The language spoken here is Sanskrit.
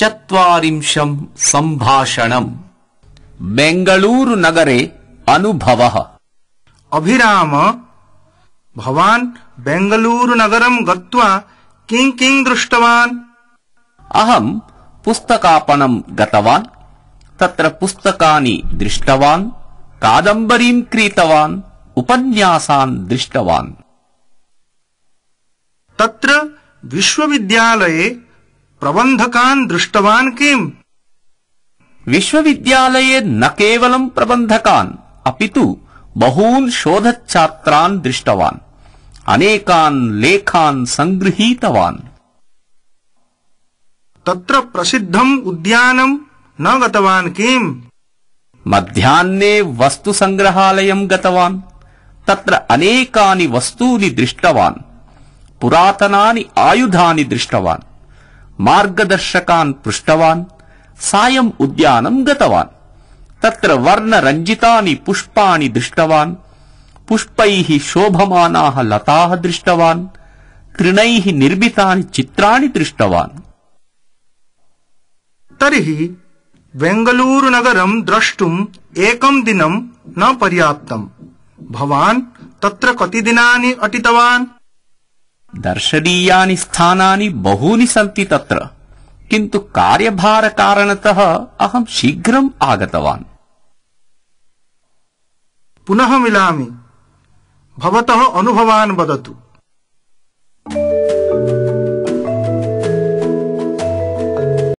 चत्वारिंशम् सम्भाषणम् बेङ्गलूरुनगरे अनुभवः भवान् बेङ्गलूरुनगरम् गत्वा किं दृष्टवान् अहम् पुस्तकापणम् गतवान् तत्र पुस्तकानि दृष्टवान् कादम्बरीम् क्रीतवान् उपन्यासान् दृष्टवान् तत्र विश्वविद्यालये ప్రబంధకాన్ దృష్టవాన్ కిం విశ్వవిద్యాలయే న కేవలం ప్రబంధకాన్ అపితు బహూన్ శోధఛాత్రాన్ దృష్టవాన్ అనేకాన్ లేఖాన్ సంగృహీతవాన్ తత్ర ప్రసిద్ధం ఉద్యానం న గతవాన్ కిం మధ్యాహ్నే వస్తు సంగ్రహాలయం గతవాన్ తత్ర అనేకాని వస్తువుని దృష్టవాన్ పురాతనాని ఆయుధాని దృష్టవాన్ मार्गदर्शकान् पृष्टवान् सायम् उद्यानम् गतवान् तत्र वर्णरञ्जितानि पुष्पाणि दृष्टवान् पुष्पैः शोभमानाः लताः दृष्टवान् तृणैः निर्मितानि चित्राणि दृष्टवान् तर्हि बेङ्गलूरुनगरम् द्रष्टुम् एकम् दिनम् न पर्याप्तम् भवान् तत्र कति दिनानि अटितवान् दर्शनीयानि स्थानानि बहूनि सन्ति तत्र किन्तु कार्यभारकारणतः अहम् शीघ्रम् आगतवान् पुनः मिलामि भवतः अनुभवान् वदतु